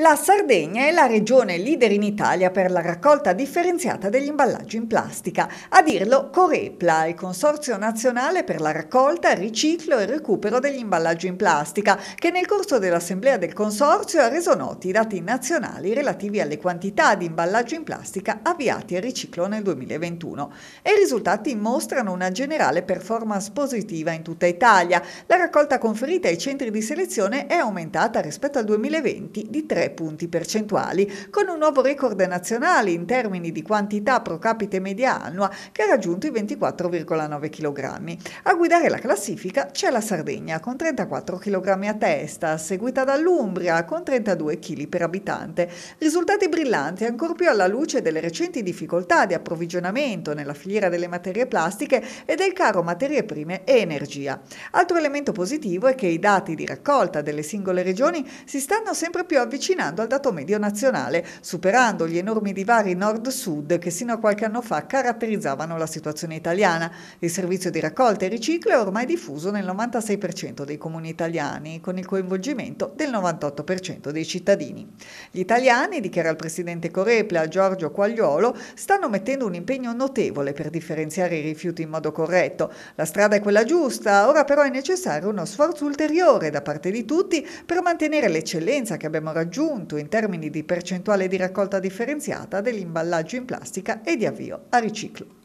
La Sardegna è la regione leader in Italia per la raccolta differenziata degli imballaggi in plastica. A dirlo Corepla, il Consorzio Nazionale per la raccolta, riciclo e recupero degli imballaggi in plastica, che nel corso dell'assemblea del Consorzio ha reso noti i dati nazionali relativi alle quantità di imballaggi in plastica avviati al riciclo nel 2021. E i risultati mostrano una generale performance positiva in tutta Italia. La raccolta conferita ai centri di selezione è aumentata rispetto al 2020 di 3 punti percentuali, con un nuovo record nazionale in termini di quantità pro capite media annua che ha raggiunto i 24,9 kg. A guidare la classifica c'è la Sardegna con 34 kg a testa, seguita dall'Umbria con 32 kg per abitante. Risultati brillanti ancor più alla luce delle recenti difficoltà di approvvigionamento nella filiera delle materie plastiche e del caro materie prime e energia. Altro elemento positivo è che i dati di raccolta delle singole regioni si stanno sempre più avvicinando avvicinando al dato medio nazionale, superando gli enormi divari nord-sud che sino a qualche anno fa caratterizzavano la situazione italiana. Il servizio di raccolta e riciclo è ormai diffuso nel 96% dei comuni italiani, con il coinvolgimento del 98% dei cittadini. Gli italiani, dichiara il presidente Corepla Giorgio Quagliolo, stanno mettendo un impegno notevole per differenziare i rifiuti in modo corretto. La strada è quella giusta, ora però è necessario uno sforzo ulteriore da parte di tutti per mantenere l'eccellenza che abbiamo raggiunto raggiunto in termini di percentuale di raccolta differenziata dell'imballaggio in plastica e di avvio a riciclo.